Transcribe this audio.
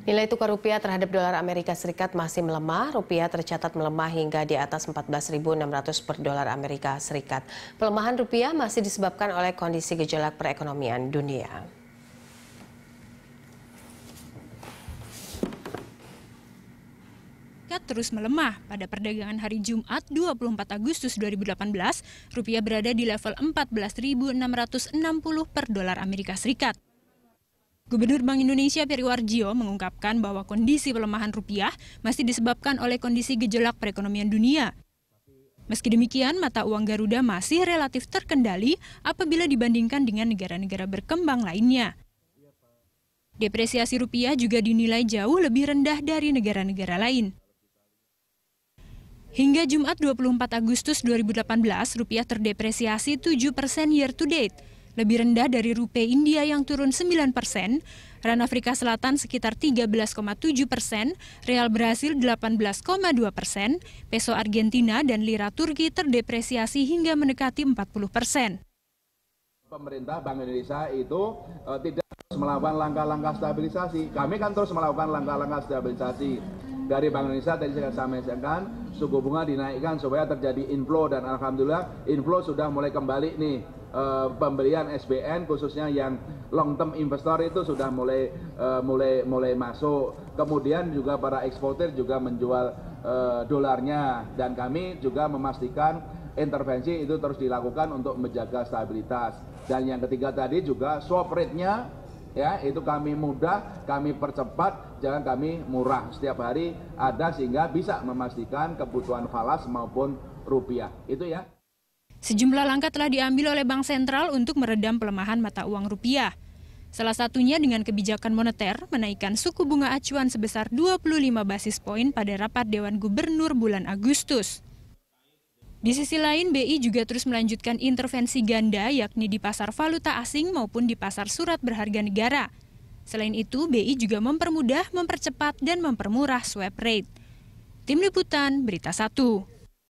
Nilai tukar rupiah terhadap dolar Amerika Serikat masih melemah. Rupiah tercatat melemah hingga di atas 14.600 per dolar Amerika Serikat. Pelemahan rupiah masih disebabkan oleh kondisi gejolak perekonomian dunia. terus melemah. Pada perdagangan hari Jumat 24 Agustus 2018, rupiah berada di level 14.660 per dolar Amerika Serikat. Gubernur Bank Indonesia Periwarjio mengungkapkan bahwa kondisi pelemahan rupiah masih disebabkan oleh kondisi gejolak perekonomian dunia. Meski demikian, mata uang Garuda masih relatif terkendali apabila dibandingkan dengan negara-negara berkembang lainnya. Depresiasi rupiah juga dinilai jauh lebih rendah dari negara-negara lain. Hingga Jumat 24 Agustus 2018, rupiah terdepresiasi 7 persen year to date, lebih rendah dari rupiah India yang turun 9 persen, Ran Afrika Selatan sekitar 13,7 persen, Real Brasil 18,2 persen, Peso Argentina dan Lira Turki terdepresiasi hingga mendekati 40 persen. Pemerintah Bank Indonesia itu e, tidak terus melakukan langkah-langkah stabilisasi. Kami kan terus melakukan langkah-langkah stabilisasi dari Bank Indonesia tadi saya sampaikan suku bunga dinaikkan supaya terjadi inflow dan alhamdulillah inflow sudah mulai kembali nih uh, pembelian SBN khususnya yang long term investor itu sudah mulai eh, mulai mulai masuk. Kemudian juga para eksportir juga menjual uh, dolarnya dan kami juga memastikan intervensi itu terus dilakukan untuk menjaga stabilitas. Dan yang ketiga tadi juga swap rate-nya ya itu kami mudah, kami percepat, jangan kami murah. Setiap hari ada sehingga bisa memastikan kebutuhan falas maupun rupiah. Itu ya. Sejumlah langkah telah diambil oleh Bank Sentral untuk meredam pelemahan mata uang rupiah. Salah satunya dengan kebijakan moneter menaikkan suku bunga acuan sebesar 25 basis poin pada rapat Dewan Gubernur bulan Agustus. Di sisi lain, BI juga terus melanjutkan intervensi ganda yakni di pasar valuta asing maupun di pasar surat berharga negara. Selain itu, BI juga mempermudah, mempercepat, dan mempermurah swap rate. Tim Liputan, Berita 1.